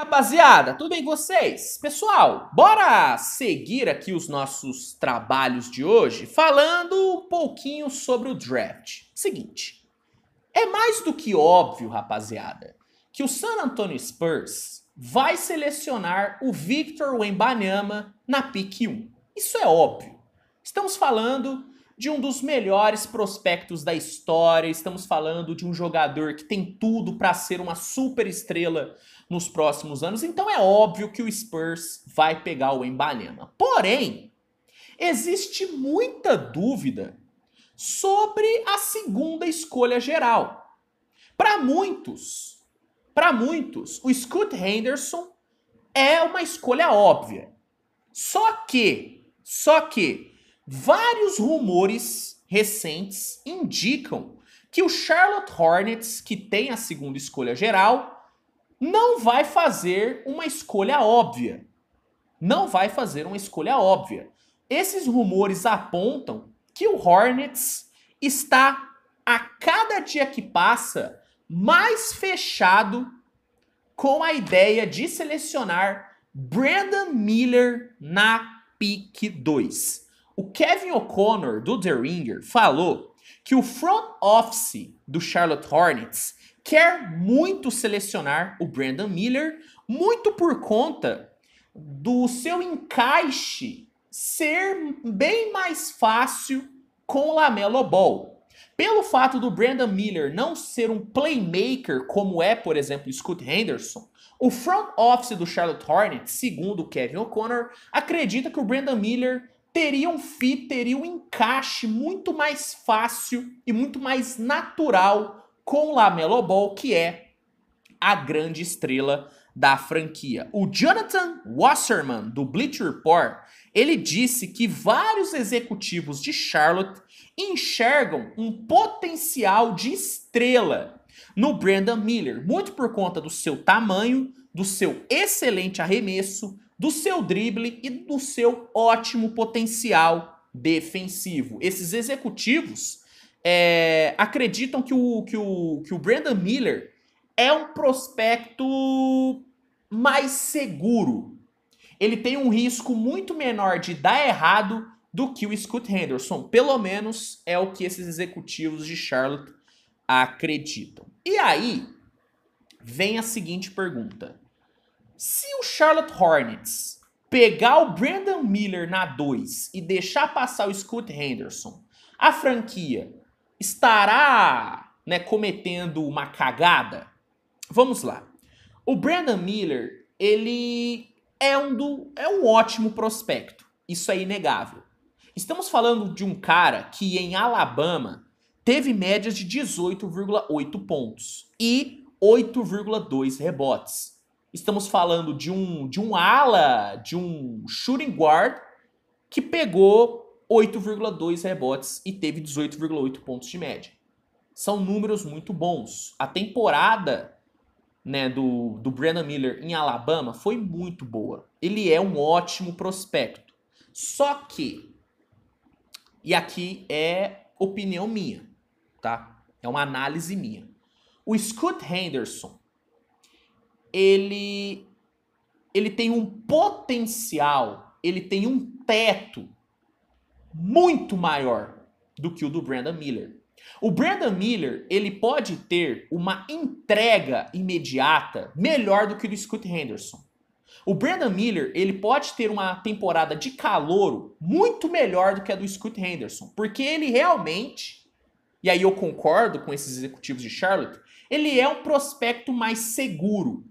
Rapaziada, tudo bem com vocês? Pessoal, bora seguir aqui os nossos trabalhos de hoje falando um pouquinho sobre o draft. Seguinte, é mais do que óbvio, rapaziada, que o San Antonio Spurs vai selecionar o Victor Wembanyama na pick 1. Isso é óbvio. Estamos falando de um dos melhores prospectos da história. Estamos falando de um jogador que tem tudo para ser uma super estrela nos próximos anos. Então é óbvio que o Spurs vai pegar o Embalema. Porém, existe muita dúvida sobre a segunda escolha geral. Para muitos, para muitos, o Scott Henderson é uma escolha óbvia. Só que, só que Vários rumores recentes indicam que o Charlotte Hornets, que tem a segunda escolha geral, não vai fazer uma escolha óbvia. Não vai fazer uma escolha óbvia. Esses rumores apontam que o Hornets está a cada dia que passa mais fechado com a ideia de selecionar Brandon Miller na pick 2. O Kevin O'Connor, do The Ringer, falou que o front office do Charlotte Hornets quer muito selecionar o Brandon Miller, muito por conta do seu encaixe ser bem mais fácil com o Lamelo Ball. Pelo fato do Brandon Miller não ser um playmaker como é, por exemplo, Scott Henderson, o front office do Charlotte Hornets, segundo Kevin O'Connor, acredita que o Brandon Miller teria um fit, teria um encaixe muito mais fácil e muito mais natural com o Lamelo Ball, que é a grande estrela da franquia. O Jonathan Wasserman, do Bleacher Report, ele disse que vários executivos de Charlotte enxergam um potencial de estrela no Brandon Miller, muito por conta do seu tamanho, do seu excelente arremesso, do seu drible e do seu ótimo potencial defensivo. Esses executivos é, acreditam que o, que, o, que o Brandon Miller é um prospecto mais seguro. Ele tem um risco muito menor de dar errado do que o Scott Henderson. Pelo menos é o que esses executivos de Charlotte acreditam. E aí vem a seguinte pergunta: se o Charlotte Hornets pegar o Brandon Miller na 2 e deixar passar o Scott Henderson, a franquia estará né, cometendo uma cagada? Vamos lá. O Brandon Miller, ele é um, do, é um ótimo prospecto. Isso é inegável. Estamos falando de um cara que em Alabama teve médias de 18,8 pontos e 8,2 rebotes. Estamos falando de um, de um ala, de um shooting guard que pegou 8,2 rebotes e teve 18,8 pontos de média. São números muito bons. A temporada né, do, do Brandon Miller em Alabama foi muito boa. Ele é um ótimo prospecto. Só que, e aqui é opinião minha, tá? É uma análise minha. O Scott Henderson ele ele tem um potencial, ele tem um teto muito maior do que o do Brandon Miller. O Brandon Miller, ele pode ter uma entrega imediata melhor do que o do Scott Henderson. O Brandon Miller, ele pode ter uma temporada de calouro muito melhor do que a do Scott Henderson, porque ele realmente, e aí eu concordo com esses executivos de Charlotte, ele é um prospecto mais seguro.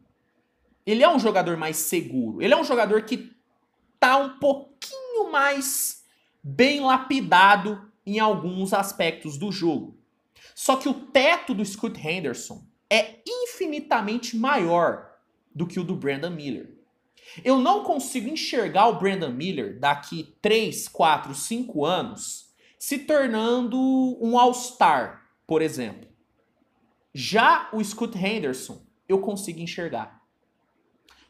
Ele é um jogador mais seguro. Ele é um jogador que tá um pouquinho mais bem lapidado em alguns aspectos do jogo. Só que o teto do Scott Henderson é infinitamente maior do que o do Brandon Miller. Eu não consigo enxergar o Brandon Miller daqui 3, 4, 5 anos se tornando um All-Star, por exemplo. Já o Scott Henderson, eu consigo enxergar.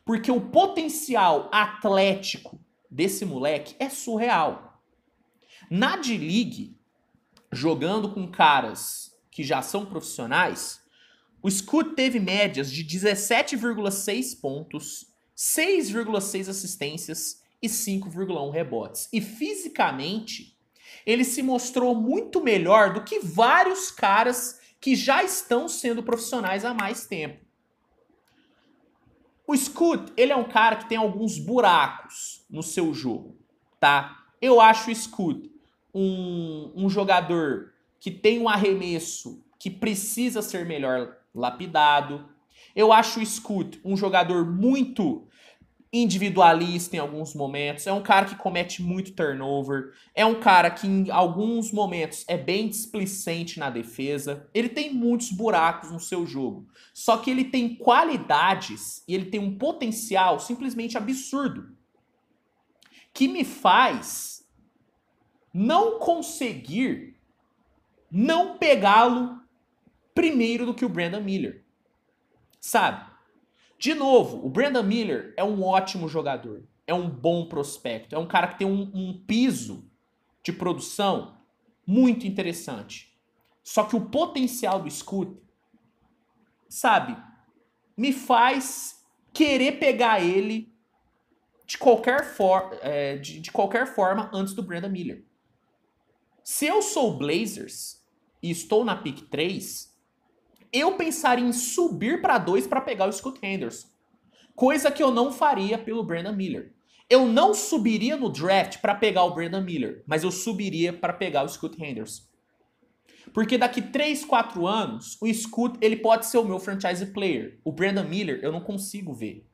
Porque o potencial atlético desse moleque é surreal. Na D-League, jogando com caras que já são profissionais, o Scoot teve médias de 17,6 pontos, 6,6 assistências e 5,1 rebotes. E fisicamente, ele se mostrou muito melhor do que vários caras que já estão sendo profissionais há mais tempo. O Scoot, ele é um cara que tem alguns buracos no seu jogo, tá? Eu acho o Scoot um, um jogador que tem um arremesso que precisa ser melhor lapidado. Eu acho o Scoot um jogador muito individualista em alguns momentos, é um cara que comete muito turnover, é um cara que em alguns momentos é bem displicente na defesa. Ele tem muitos buracos no seu jogo. Só que ele tem qualidades e ele tem um potencial simplesmente absurdo que me faz não conseguir não pegá-lo primeiro do que o Brandon Miller. Sabe? De novo, o Brandon Miller é um ótimo jogador, é um bom prospecto, é um cara que tem um, um piso de produção muito interessante. Só que o potencial do Scoot, sabe, me faz querer pegar ele de qualquer, for, é, de, de qualquer forma antes do Brandon Miller. Se eu sou o Blazers e estou na pick 3, eu pensaria em subir para dois para pegar o Scott Henderson. Coisa que eu não faria pelo Brandon Miller. Eu não subiria no draft para pegar o Brandon Miller, mas eu subiria para pegar o Scott Henderson. Porque daqui 3, 4 anos, o Scoot ele pode ser o meu franchise player. O Brandon Miller eu não consigo ver.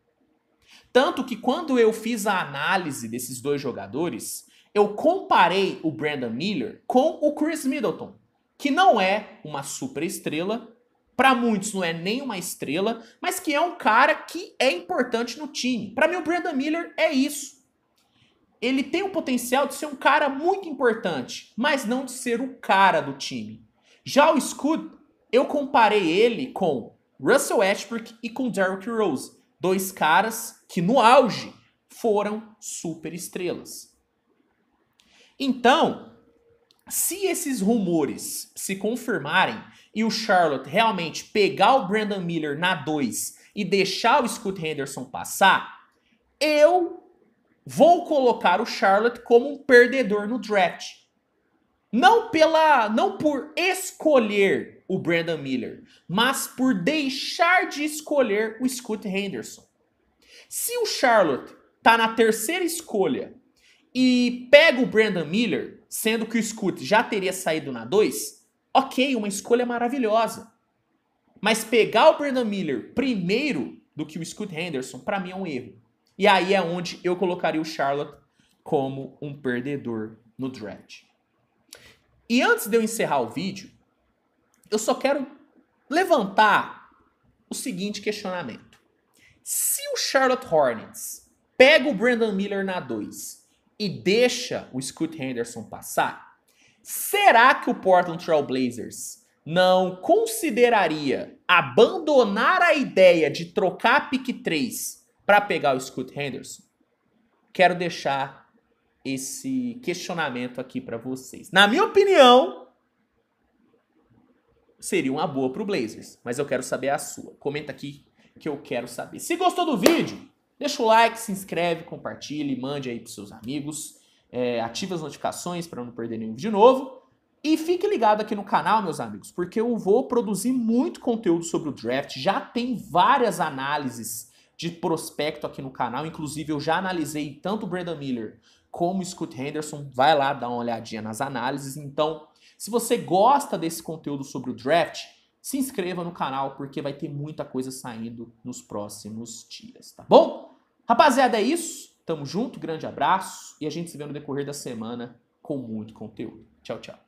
Tanto que quando eu fiz a análise desses dois jogadores, eu comparei o Brandon Miller com o Chris Middleton, que não é uma super estrela, para muitos não é nem uma estrela, mas que é um cara que é importante no time. Para mim o Brandon Miller é isso. Ele tem o potencial de ser um cara muito importante, mas não de ser o cara do time. Já o Scud, eu comparei ele com Russell Westbrook e com Derrick Rose, dois caras que no auge foram super estrelas. Então, se esses rumores se confirmarem e o Charlotte realmente pegar o Brandon Miller na 2 e deixar o Scott Henderson passar, eu vou colocar o Charlotte como um perdedor no draft. Não pela, não por escolher o Brandon Miller, mas por deixar de escolher o Scott Henderson. Se o Charlotte tá na terceira escolha e pega o Brandon Miller, sendo que o Scoot já teria saído na 2, ok, uma escolha maravilhosa. Mas pegar o Brandon Miller primeiro do que o Scoot Henderson, para mim é um erro. E aí é onde eu colocaria o Charlotte como um perdedor no draft. E antes de eu encerrar o vídeo, eu só quero levantar o seguinte questionamento. Se o Charlotte Hornets pega o Brandon Miller na 2 e deixa o Scoot Henderson passar? Será que o Portland Trail Blazers não consideraria abandonar a ideia de trocar a pick 3 para pegar o Scoot Henderson? Quero deixar esse questionamento aqui para vocês. Na minha opinião, seria uma boa para o Blazers, mas eu quero saber a sua. Comenta aqui que eu quero saber. Se gostou do vídeo, Deixa o like, se inscreve, compartilhe, mande aí para seus amigos, é, ative as notificações para não perder nenhum vídeo novo. E fique ligado aqui no canal, meus amigos, porque eu vou produzir muito conteúdo sobre o draft. Já tem várias análises de prospecto aqui no canal. Inclusive, eu já analisei tanto o Brandon Miller como o Scott Henderson. Vai lá dar uma olhadinha nas análises. Então, se você gosta desse conteúdo sobre o draft, se inscreva no canal porque vai ter muita coisa saindo nos próximos dias, tá bom? Rapaziada, é isso. Tamo junto, grande abraço e a gente se vê no decorrer da semana com muito conteúdo. Tchau, tchau.